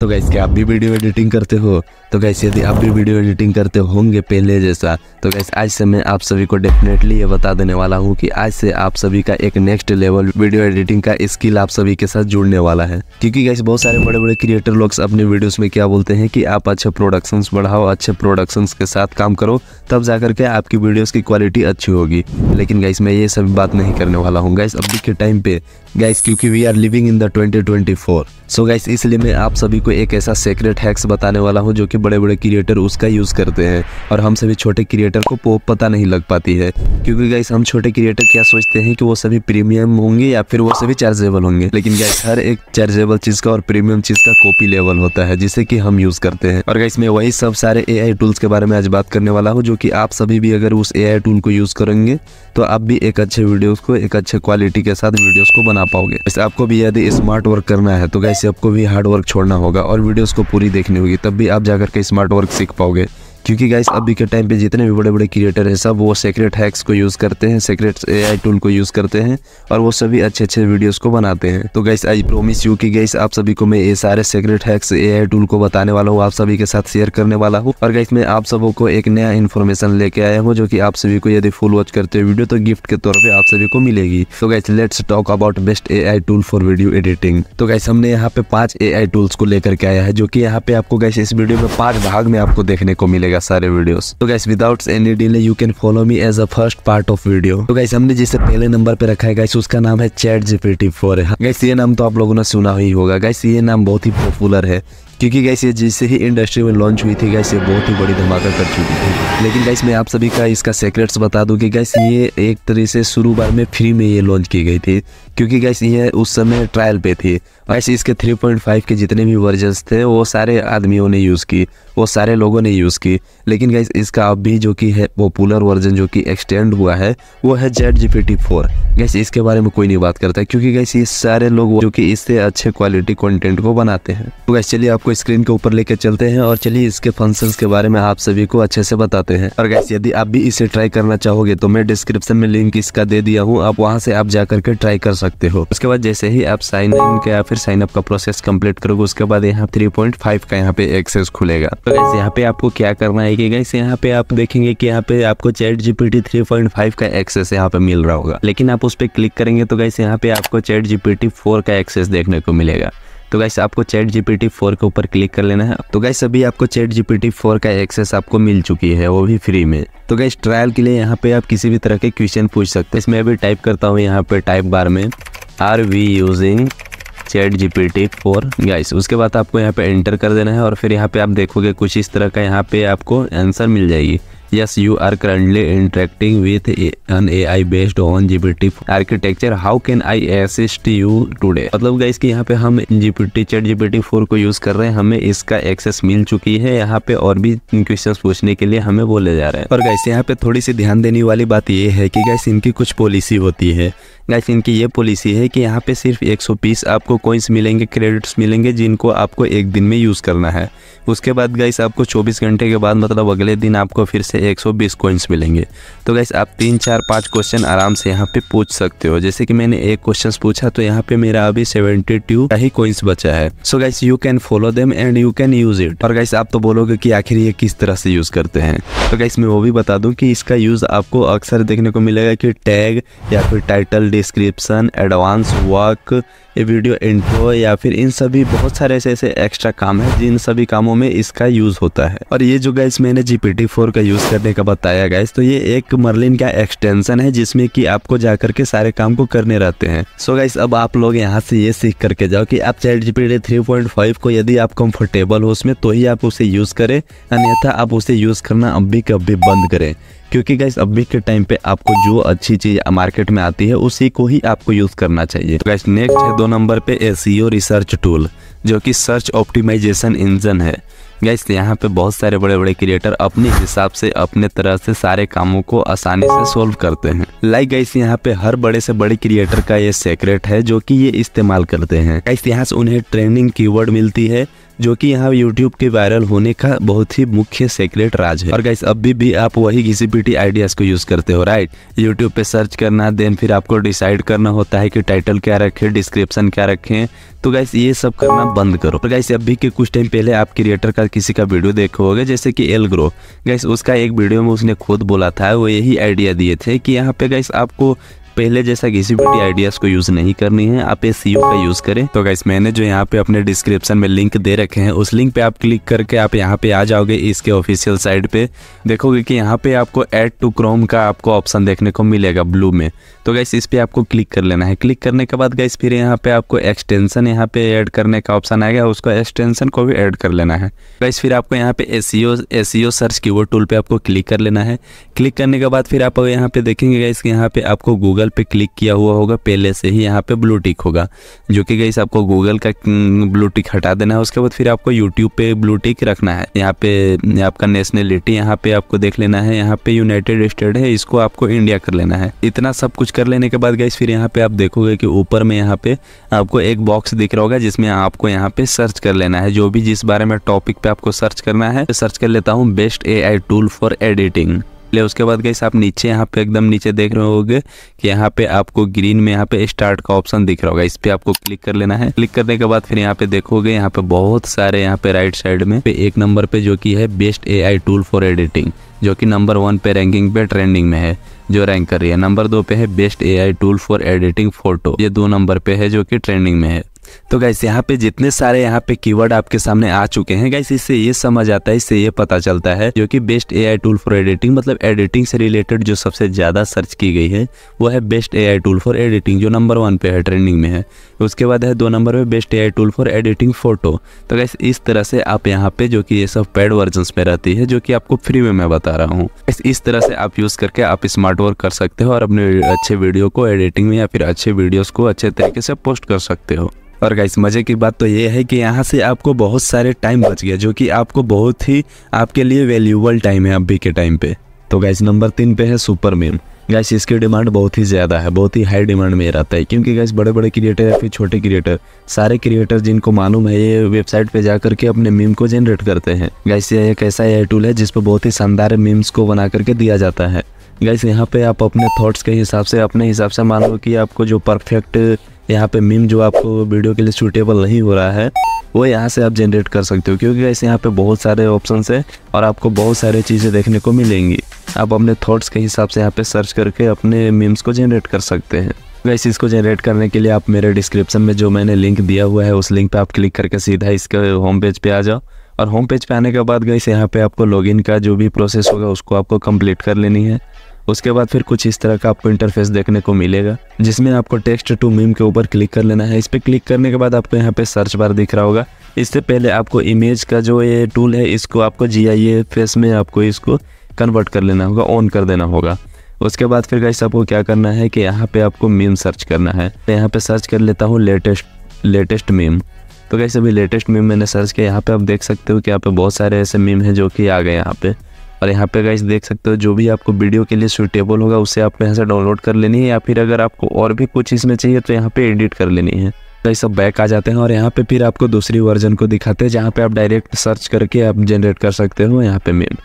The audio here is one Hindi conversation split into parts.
तो गैस क्या आप भी वीडियो एडिटिंग करते हो तो गैस यदि आप भी वीडियो एडिटिंग करते होंगे पहले जैसा तो गैस आज से मैं आप सभी को डेफिनेटली ये बता देने वाला हूँ कि आज से आप सभी का एक नेक्स्ट लेवल वीडियो एडिटिंग का स्किल आप सभी के साथ जुड़ने वाला है क्योंकि गैस बहुत सारे बड़े बड़े क्रिएटर लोग अपने वीडियोज में क्या बोलते हैं कि आप अच्छे प्रोडक्शन बढ़ाओ अच्छे प्रोडक्शन के साथ काम करो तब जा करके आपकी वीडियोज़ की क्वालिटी अच्छी होगी लेकिन गैस मैं ये सभी बात नहीं करने वाला हूँ गैस अभी के टाइम पे गैस क्योंकि we are living in the twenty so guys इसलिए मैं आप सभी को एक ऐसा सीक्रेट हैक्स बताने वाला हूँ जो कि बड़े बड़े क्रिएटर उसका यूज़ करते हैं और हम सभी छोटे क्रिएटर को पोप पता नहीं लग पाती है क्योंकि गाइस हम छोटे क्रिएटर क्या सोचते हैं कि वो सभी प्रीमियम होंगे या फिर वो सभी चार्जेबल होंगे लेकिन गाइस हर एक चार्जेबल चीज़ का और प्रीमियम चीज़ का कॉपी लेवल होता है जिसे कि हम यूज़ करते हैं और गाइस मैं वही सब सारे ए टूल्स के बारे में आज बात करने वाला हूँ जो कि आप सभी भी अगर उस ए टूल को यूज़ करेंगे तो आप भी एक अच्छे वीडियोज़ को एक अच्छे क्वालिटी के साथ वीडियोज़ को बना पाओगे आपको भी यदि स्मार्ट वर्क करना है तो गाइस इससे आपको भी हार्ड वर्क छोड़ना होगा और वीडियोस को पूरी देखनी होगी तब भी आप जाकर के स्मार्ट वर्क सीख पाओगे क्योंकि गाइस अभी के टाइम पे जितने भी बड़े बड़े क्रिएटर हैं सब वो सेक्रेट हैक्स को यूज़ करते हैं सेक्रेट एआई टूल को यूज़ करते हैं और वो सभी अच्छे अच्छे वीडियोस को बनाते हैं तो गाइस आई प्रोमिस यू कि गाइस आप सभी को मैं ये सारे सेक्रेट हैक्स ए टूल को बताने वाला हूँ आप सभी के साथ शेयर करने वाला हूँ और गाइस मैं आप सबों को एक नया इन्फॉर्मेशन लेके आया हूँ जो कि आप सभी को यदि फुल वॉच करते हो वीडियो तो गिफ्ट के तौर पर आप सभी को मिलेगी तो guys let's talk about best AI tool for video editing तो गाइस हमने यहाँ पे पाँच ए टूल्स को लेकर के आया है जो कि यहाँ पे आपको गाइस इस वीडियो में पाँच भाग में आपको देखने को मिलेगा रहेगा सारे वीडियो तो guys without any delay you can follow me as a first part of video तो गैस हमने जिसे पहले नंबर पे रखा है गैस उसका नाम है चैट जीपीटी फोर है ये नाम तो आप लोगों ने सुना ही होगा गैस ये नाम बहुत ही पॉपुलर है क्योंकि गैस ये जैसे ही इंडस्ट्री में लॉन्च हुई थी गैस ये बहुत ही बड़ी धमाका कर चुकी थी लेकिन गैस मैं आप सभी का इसका सेक्रेट्स बता दूँ कि गैस ये एक तरह से शुरू बार में फ्री में ये लॉन्च की गई थी क्योंकि गैस ये उस समय ट्रायल पे थी वैसे इसके 3.5 के जितने भी वर्जन्स थे वो सारे आदमियों ने यूज़ की वो सारे लोगों ने यूज़ की लेकिन गैस इसका अब भी जो कि है पॉपुलर वर्जन जो कि एक्सटेंड हुआ है वो है Z G P T four guys इसके बारे में कोई नहीं बात करता क्योंकि गैस ये सारे लोग जो कि इससे अच्छे क्वालिटी कॉन्टेंट को बनाते हैं तो गैस चलिए आपको आपको स्क्रीन के ऊपर लेके चलते हैं और चलिए इसके फंक्शंस के बारे में आप सभी को अच्छे से बताते हैं और गैस यदि आप भी इसे ट्राई करना चाहोगे तो मैं डिस्क्रिप्शन में लिंक इसका दे दिया हूँ आप वहाँ से आप जा करके ट्राई कर सकते हो उसके बाद जैसे ही आप साइन इन या फिर साइन अप का प्रोसेस कम्प्लीट करोगे उसके बाद यहाँ थ्री पॉइंट फाइव का यहाँ पे एक्सेस खुलेगा तो गैस यहाँ पे आपको क्या करना है की गैस यहाँ पे आप देखेंगे की यहाँ पे आपको ChatGPT three point five का एक्सेस यहाँ पे मिल रहा होगा लेकिन आप उस पर क्लिक करेंगे तो गैस यहाँ पे आपको चैट जीपीटी फोर का एक्सेस देखने को मिलेगा तो गैस आपको चैट जीपीटी फोर के ऊपर क्लिक कर लेना है तो गैस अभी आपको चैट जीपीटी फोर का एक्सेस आपको मिल चुकी है वो भी फ्री में तो गैस ट्रायल के लिए यहाँ पे आप किसी भी तरह के क्वेश्चन पूछ सकते हैं इसमें अभी टाइप करता हूँ यहाँ पे टाइप बार में are we using G P T four guys उसके बाद आपको यहाँ पे एंटर कर देना है और फिर यहाँ पे आप देखोगे कुछ इस तरह का यहाँ पे आपको आंसर मिल जाएगी Yes, you are currently interacting with an AI based on GPT architecture. How can I assist you today? मतलब गाइस कि यहाँ पे हम GPT चैट GPT 4 को यूज कर रहे हैं हमें इसका एक्सेस मिल चुकी है यहाँ पे और भी क्वेश्चन पूछने के लिए हमें बोले जा रहे हैं और गाइस यहाँ पे थोड़ी सी ध्यान देने वाली बात ये है कि गाइस इनकी कुछ पॉलिसी होती है गाइस इनकी ये पॉलिसी है कि यहाँ पे सिर्फ 120 आपको कोइंस मिलेंगे क्रेडिट्स मिलेंगे जिनको आपको एक दिन में यूज़ करना है उसके बाद गाइस आपको 24 घंटे के बाद मतलब अगले दिन आपको फिर से 120 कोइंस मिलेंगे तो गाइस आप तीन चार पाँच क्वेश्चन आराम से यहाँ पे पूछ सकते हो जैसे कि मैंने एक क्वेश्चन पूछा तो यहाँ पे मेरा अभी सेवेंटी टू ही कोइंस बचा है so guys you can follow them and you can use it और गाइस आप तो बोलोगे कि आखिर ये किस तरह से यूज़ करते हैं तो गाइस मैं वो भी बता दूँ कि इसका यूज़ आपको अक्सर देखने को मिलेगा कि टैग या फिर टाइटल डिस्क्रिप्शन एडवांस वर्क ये वीडियो इंट्रो या फिर इन सभी बहुत सारे ऐसे ऐसे एक्स्ट्रा काम है जिन सभी कामों में इसका यूज़ होता है और ये जो गाइस मैंने जी पी का यूज़ करने का बताया गाइस तो ये एक मर्लिन का एक्सटेंशन है जिसमें कि आपको जा करके सारे काम को करने रहते हैं सो so गाइस अब आप लोग यहाँ से ये सीख करके जाओ कि आप चैट जी पी को यदि आप कम्फर्टेबल हो उसमें तो ही आप उसे यूज़ करें अन्यथा आप उसे यूज़ करना अब भी कभी बंद करें क्योंकि गैस अभी के टाइम पे आपको जो अच्छी चीज मार्केट में आती है उसी को ही आपको यूज करना चाहिए तो गैस नेक्स्ट है दो नंबर पे एस रिसर्च टूल जो कि सर्च ऑप्टिमाइजेशन इंजन है गैस यहाँ पे बहुत सारे बड़े बड़े क्रिएटर अपने हिसाब से अपने तरह से सारे कामों को आसानी से सोल्व करते हैं लाइक गैस यहाँ पे हर बड़े से बड़े क्रिएटर का ये सेक्रेट है जो कि ये इस्तेमाल करते हैं गैस यहाँ से उन्हें ट्रेनिंग कीवर्ड मिलती है जो कि यहाँ यूट्यूब के वायरल होने का बहुत ही मुख्य सीक्रेट राज है और गाइस अभी भी आप वही किसी पीटी आइडियाज को यूज करते हो राइट यूट्यूब पे सर्च करना देन फिर आपको डिसाइड करना होता है कि टाइटल क्या रखे डिस्क्रिप्शन क्या रखे तो गाइस ये सब करना बंद करो और गाइस अभी के कुछ टाइम पहले आप क्रिएटर का किसी का वीडियो देखो होगा जैसे कि एल ग्रो गाइस उसका एक वीडियो में उसने खुद बोला था वो यही आइडिया दिए थे कि यहाँ पे गाइस आपको पहले जैसा किसी भी आइडियाज को यूज नहीं करनी है आप एस का यूज करें तो गाइस मैंने जो यहाँ पे अपने डिस्क्रिप्शन में लिंक दे रखे हैं उस लिंक पे आप क्लिक करके आप यहाँ पे आ जाओगे इसके ऑफिशियल साइट पे देखोगे की यहाँ पे आपको एड टू क्रोम का आपको ऑप्शन देखने को मिलेगा ब्लू में तो गाइस इस पे आपको क्लिक कर लेना है क्लिक करने के बाद गाइस फिर यहाँ पे आपको एक्सटेंशन यहाँ पे एड करने का ऑप्शन आएगा उसको एक्सटेंशन को भी एड कर लेना है गाइस फिर आपको यहाँ पे एस एसईओ सर्च की टूल पे आपको क्लिक कर लेना है क्लिक करने के बाद फिर आप यहाँ पे देखेंगे गाइस यहाँ पे आपको गूगल गूगल पे क्लिक किया हुआ होगा पहले से ही यहाँ पे ब्लू टिक होगा जो कि गई आपको गूगल का ब्लू हम्म, टिक हटा देना है उसके बाद फिर आपको यूट्यूब पे ब्लू टिक रखना है यहाँ पे हम्म, आपका नेशनलिटी यहाँ पे आपको देख लेना है यहाँ पे यूनाइटेड स्टेट है इसको आपको इंडिया कर लेना है इतना सब कुछ कर लेने के बाद गई फिर यहाँ पे आप देखोगे की ऊपर में यहाँ पे आपको एक बॉक्स दिख रहा होगा जिसमें आपको यहाँ पे सर्च कर लेना है जो भी जिस बारे में टॉपिक पे आपको सर्च करना है सर्च कर लेता हूँ best AI tool for editing ले उसके बाद गई आप नीचे यहाँ पे एकदम नीचे देख रहे होंगे कि यहाँ पे आपको ग्रीन में यहाँ पे स्टार्ट का ऑप्शन दिख रहा होगा इस पे आपको क्लिक कर लेना है क्लिक करने के बाद फिर यहाँ पे देखोगे यहाँ पे बहुत सारे यहाँ पे राइट साइड में पे एक नंबर पे जो कि है best AI tool for editing जो कि नंबर वन पे रैंकिंग पे ट्रेंडिंग में है जो रैंक कर रही है नंबर दो पे है best AI tool for editing photo ये दो नंबर पे है जो की ट्रेंडिंग में है तो गाइस यहाँ पे जितने सारे यहाँ पे कीवर्ड आपके सामने आ चुके हैं गाइस इससे ये समझ आता है इससे ये पता चलता है जो कि best AI tool for editing मतलब एडिटिंग से रिलेटेड जो सबसे ज़्यादा सर्च की गई है वो है best AI tool for editing जो नंबर वन पे है ट्रेंडिंग में है उसके बाद है दो नंबर पे best AI tool for editing photo तो गैस इस तरह से आप यहाँ पे जो की ये सब पेड वर्जन में रहती है जो की आपको फ्री में मैं बता रहा हूँ इस तरह से आप यूज़ करके आप स्मार्ट वर्क कर सकते हो और अपने अच्छे वीडियो को एडिटिंग में या फिर अच्छे वीडियोज़ को अच्छे तरीके से पोस्ट कर सकते हो और गाइस मज़े की बात तो ये है कि यहाँ से आपको बहुत सारे टाइम बच गया जो कि आपको बहुत ही आपके लिए वैल्यूबल टाइम है अभी के टाइम पे तो गाइस नंबर तीन पे है सुपर मीम गाइस इसकी डिमांड बहुत ही ज़्यादा है बहुत ही हाई डिमांड में रहता है क्योंकि गैस बड़े बड़े क्रिएटर या फिर छोटे क्रिएटर सारे क्रिएटर जिनको मालूम है ये वेबसाइट पे जा करके अपने मीम को जनरेट करते हैं गैस ये एक ऐसा ए टूल है जिस पर बहुत ही शानदार मीम्स को बना करके दिया जाता है गैस यहाँ पे आप अपने थॉट्स के हिसाब से अपने हिसाब से मान लो कि आपको जो परफेक्ट यहाँ पे मीम जो आपको वीडियो के लिए सूटेबल नहीं हो रहा है वो यहाँ से आप जनरेट कर सकते हो क्योंकि गैस यहाँ पे बहुत सारे ऑप्शन है और आपको बहुत सारे चीज़ें देखने को मिलेंगी आप अपने थॉट्स के हिसाब से यहाँ पे सर्च करके अपने मीम्स को जनरेट कर सकते हैं वैसे इसको जनरेट करने के लिए आप मेरे डिस्क्रिप्शन में जो मैंने लिंक दिया हुआ है उस लिंक पे आप क्लिक करके सीधा इसके होम पेज पे आ जाओ और होम पेज पे आने के बाद गैस यहाँ पे आपको लॉगिन का जो भी प्रोसेस होगा उसको आपको कंप्लीट कर लेनी है उसके बाद फिर कुछ इस तरह का आपको इंटरफेस देखने को मिलेगा जिसमें आपको टेक्स्ट टू मीम के ऊपर क्लिक कर लेना है इस पर क्लिक करने के बाद आपको यहाँ पे सर्च बार दिख रहा होगा इससे पहले आपको इमेज का जो ये टूल है इसको आपको जी आई फेस में आपको इसको कन्वर्ट कर लेना होगा ऑन कर देना होगा उसके बाद फिर गाइस आपको क्या करना है कि यहाँ पे आपको मीम सर्च करना है मैं यहाँ पे सर्च कर लेता हूँ लेटेस्ट लेटेस्ट मीम तो गाइस अभी लेटेस्ट मीम मैंने सर्च किया यहाँ पे आप देख सकते हो कि यहाँ पे बहुत सारे ऐसे मीम हैं जो कि आ गए यहाँ पे और यहाँ पे गाइस देख सकते हो जो भी आपको वीडियो के लिए सूटेबल होगा उसे आपको यहाँ से डाउनलोड कर लेनी है या फिर अगर आपको और भी कुछ इसमें चाहिए तो यहाँ पे एडिट कर लेनी है गाइस अब बैक आ जाते हैं और यहाँ पे फिर आपको दूसरी वर्जन को दिखाते हैं जहाँ पे आप डायरेक्ट सर्च करके आप जनरेट कर सकते हो यहाँ पे मेन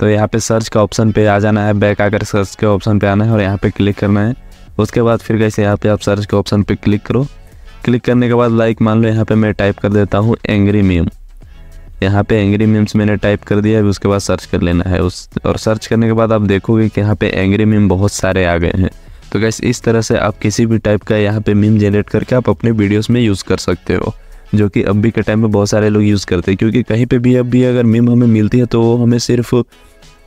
तो यहाँ पे सर्च का ऑप्शन पे आ जाना है बैक आकर सर्च के ऑप्शन पे आना है और यहाँ पे क्लिक करना है उसके बाद फिर कैसे यहाँ पे आप सर्च के ऑप्शन पे क्लिक करो क्लिक करने के बाद लाइक मान लो यहाँ पे मैं टाइप कर देता हूँ एंग्री मीम यहाँ पे एंग्री मीम्स मैंने टाइप कर दिया है उसके बाद सर्च कर लेना है उस और सर्च करने के बाद आप देखोगे कि यहाँ पे एंग्री मीम बहुत सारे आ गए हैं तो गैस इस तरह से आप किसी भी टाइप का यहाँ पे मीम जनरेट करके आप अपने वीडियोस में यूज़ कर सकते हो जो कि अभी के टाइम में बहुत सारे लोग यूज़ करते हैं क्योंकि कहीं पर भी अब भी अगर मीम हमें मिलती है तो वो हमें सिर्फ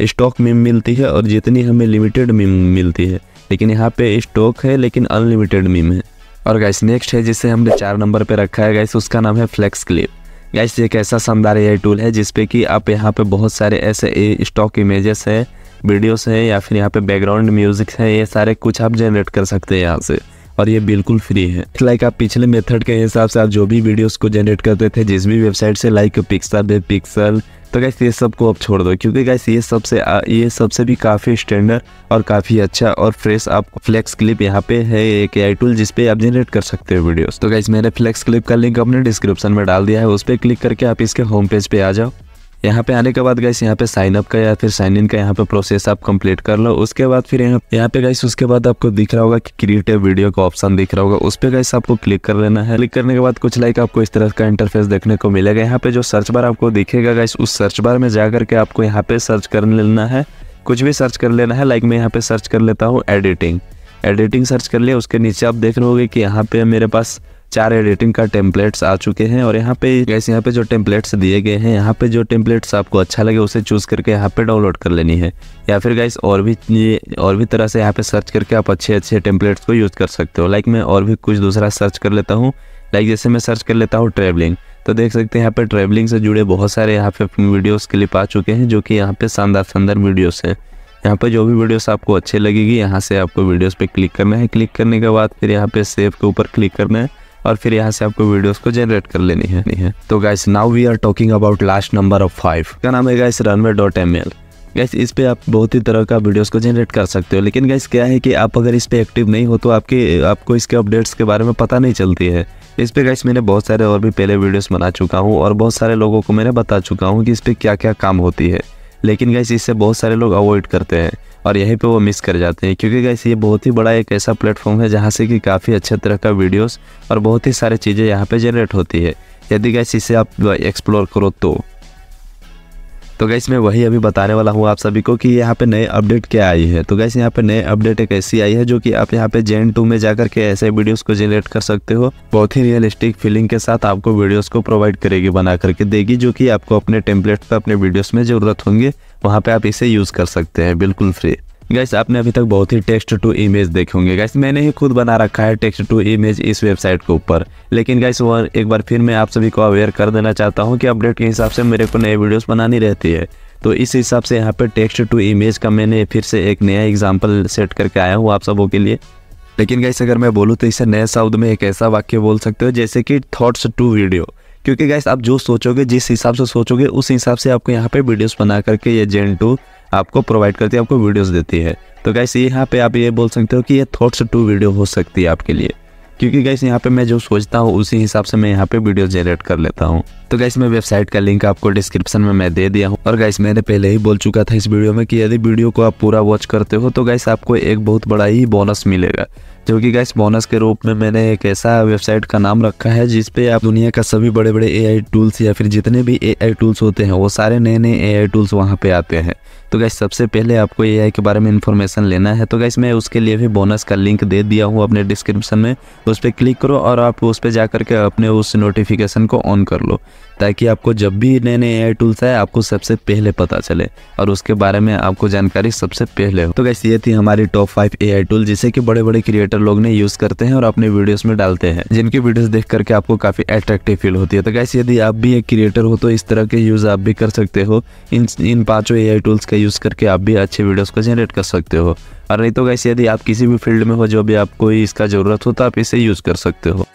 स्टॉक मीम मिलती है और जितनी हमें लिमिटेड मीम मिलती है लेकिन यहाँ पे स्टॉक है लेकिन अनलिमिटेड मीम है और गैस नेक्स्ट है जिसे हमने चार नंबर पर रखा है गैस उसका नाम है फ्लैक्स क्लिप गाइस एक ऐसा शानदार ए टूल है जिसपे कि आप यहाँ पे बहुत सारे ऐसे स्टॉक इमेजेस है वीडियोस है या फिर यहाँ पे बैकग्राउंड म्यूजिक है ये सारे कुछ आप जनरेट कर सकते हैं यहाँ से और ये बिल्कुल फ्री है लाइक आप पिछले मेथड के हिसाब से आप जो भी वीडियोस को जनरेट करते थे जिस भी वेबसाइट से लाइक पिक्सल पिक्सल तो गैस ये सब को आप छोड़ दो क्योंकि गैस ये सबसे ये सबसे भी काफ़ी स्टैंडर्ड और काफ़ी अच्छा और फ्रेश आप फ्लेक्स क्लिप यहाँ पे है एक आई टूल जिसपे आप जनरेट कर सकते हो वीडियोस तो गैस मैंने फ्लेक्स क्लिप का लिंक अपने डिस्क्रिप्शन में डाल दिया है उस पर क्लिक करके आप इसके होम पेज पे आ जाओ यहाँ पे आने के बाद गैस यहाँ पे साइन अप का या फिर साइन इन का यहाँ पे प्रोसेस आप कंप्लीट कर लो उसके बाद फिर यहाँ यहाँ पे गैस उसके बाद आपको दिख रहा होगा कि क्रिएट ए वीडियो का ऑप्शन दिख रहा होगा उस पर गैस आपको क्लिक कर लेना है क्लिक करने के बाद कुछ लाइक आपको इस तरह का इंटरफेस देखने को मिलेगा यहाँ पे जो सर्च बार आपको दिखेगा गैस उस सर्च बार में जा करके आपको यहाँ पे सर्च कर लेना है कुछ भी सर्च कर लेना है लाइक मैं यहाँ पे सर्च कर लेता हूँ एडिटिंग एडिटिंग सर्च कर लिया उसके नीचे आप देख रहे होगे कि यहाँ पे मेरे पास चार एडिटिंग का टेम्पलेट्स आ चुके हैं और यहाँ पे जैसे यहाँ पे जो टेम्पलेट्स दिए गए हैं यहाँ पे जो टेम्पलेट्स आपको अच्छा लगे उसे चूज़ करके यहाँ पे डाउनलोड कर लेनी है या फिर गाइस और भी और भी तरह से यहाँ पे सर्च करके आप अच्छे अच्छे टेम्पलेट्स को यूज़ कर सकते हो लाइक मैं और भी कुछ दूसरा सर्च कर लेता हूँ लाइक जैसे मैं सर्च कर लेता हूँ ट्रैवलिंग तो देख सकते हैं यहाँ पे ट्रैवलिंग से जुड़े बहुत सारे यहाँ पे वीडियोस क्लिप आ चुके हैं जो कि यहाँ पे शानदार शानदार वीडियोस हैं यहाँ पे जो भी वीडियोस आपको अच्छे लगेगी यहाँ से आपको वीडियोस पे क्लिक करना है क्लिक करने के बाद फिर यहाँ पे सेव के ऊपर क्लिक करना है और फिर यहाँ से आपको वीडियोस को जनरेट कर लेनी है नहीं है तो guys now we are talking about last number of five का नाम है guys Runway dot M L guys इस पे आप बहुत ही तरह का वीडियोस को जनरेट कर सकते हो लेकिन गैस क्या है कि आप अगर इस पे एक्टिव नहीं हो तो आपके आपको इसके अपडेट्स के बारे में पता नहीं चलती है इस पे गैस मैंने बहुत सारे और भी पहले वीडियोस बना चुका हूँ और बहुत सारे लोगों को मैंने बता चुका हूँ कि इस पर क्या क्या काम होती है लेकिन गैस इससे बहुत सारे लोग अवॉइड करते हैं और यहीं पे वो मिस कर जाते हैं क्योंकि गैस ये बहुत ही बड़ा एक ऐसा प्लेटफॉर्म है जहाँ से कि काफ़ी अच्छे तरह का वीडियोस और बहुत ही सारी चीज़ें यहाँ पे जनरेट होती है यदि गैस इसे आप एक्सप्लोर करो तो तो गैस मैं वही अभी बताने वाला हूँ आप सभी को कि यहाँ पे नए अपडेट क्या आई है तो गैस यहाँ पे नए अपडेट एक ऐसी आई है जो कि आप यहाँ पे जेन टू में जाकर के ऐसे वीडियोस को जनरेट कर सकते हो बहुत ही रियलिस्टिक फीलिंग के साथ आपको वीडियोस को प्रोवाइड करेगी बना करके देगी जो कि आपको अपने टेम्पलेट पर अपने वीडियोज में ज़रूरत होंगी वहाँ पर आप इसे यूज़ कर सकते हैं बिल्कुल फ्री गैस आपने अभी तक बहुत ही टेक्स्ट टू इमेज देखे होंगे गैस मैंने ही खुद बना रखा है टेक्स्ट टू इमेज इस वेबसाइट के ऊपर लेकिन गैस वह एक बार फिर मैं आप सभी को अवेयर कर देना चाहता हूँ कि अपडेट के हिसाब से मेरे को नए वीडियोस बनानी रहती है तो इस हिसाब से यहाँ पर टेक्स्ट टू इमेज का मैंने फिर से एक नया एग्जाम्पल सेट करके आया हूँ आप सबों के लिए लेकिन गैस अगर मैं बोलूँ तो इसे नए शब्द में एक ऐसा वाक्य बोल सकते हो जैसे कि थॉट्स टू वीडियो क्योंकि गैस आप जो सोचोगे जिस हिसाब से सोचोगे उस हिसाब से आपको यहाँ पे वीडियोस बना करके ये जेन टू आपको प्रोवाइड करती है आपको वीडियोस देती है तो गैस यहाँ पे आप ये बोल सकते हो कि ये थॉट्स टू वीडियो हो सकती है आपके लिए क्योंकि गैस यहाँ पे मैं जो सोचता हूँ उसी हिसाब से मैं यहाँ पे वीडियो जनरेट कर लेता हूँ तो गैस मैं वेबसाइट का लिंक आपको डिस्क्रिप्शन में मैं दे दिया हूँ और गैस मैंने पहले ही बोल चुका था इस वीडियो में कि यदि वीडियो को आप पूरा वॉच करते हो तो गैस आपको एक बहुत बड़ा ही बोनस मिलेगा जो कि गैस बोनस के रूप में मैंने एक ऐसा वेबसाइट का नाम रखा है जिसपे आप दुनिया का सभी बड़े बड़े ए टूल्स या फिर जितने भी ए टूल्स होते हैं वो सारे नए नए ए टूल्स वहाँ पे आते हैं तो गैस सबसे पहले आपको ए के बारे में इन्फॉर्मेशन लेना है तो गैस मैं उसके लिए भी बोनस का लिंक दे दिया हूँ अपने डिस्क्रिप्शन में उस पर क्लिक करो और आप उस पर जा करके अपने उस नोटिफिकेशन को ऑन कर लो ताकि आपको जब भी नए नए ए टूल्स आए आपको सबसे पहले पता चले और उसके बारे में आपको जानकारी सबसे पहले हो तो गैस ये थी हमारी टॉप फाइव ए टूल जिसे कि बड़े बड़े क्रिएटर लोग ने यूज़ करते हैं और अपने वीडियोज में डालते हैं जिनकी वीडियोज देख करके आपको काफ़ी अट्रैक्टिव फील होती है तो गैस यदि आप भी एक क्रिएटर हो तो इस तरह के यूज़ आप भी कर सकते हो इन इन पाँचों ए टूल्स का यूज़ करके आप भी अच्छे वीडियोस को जनरेट कर सकते हो और नहीं तो गैस यदि आप किसी भी फील्ड में हो जो भी आपको इसका ज़रूरत हो तो आप इसे यूज़ कर सकते हो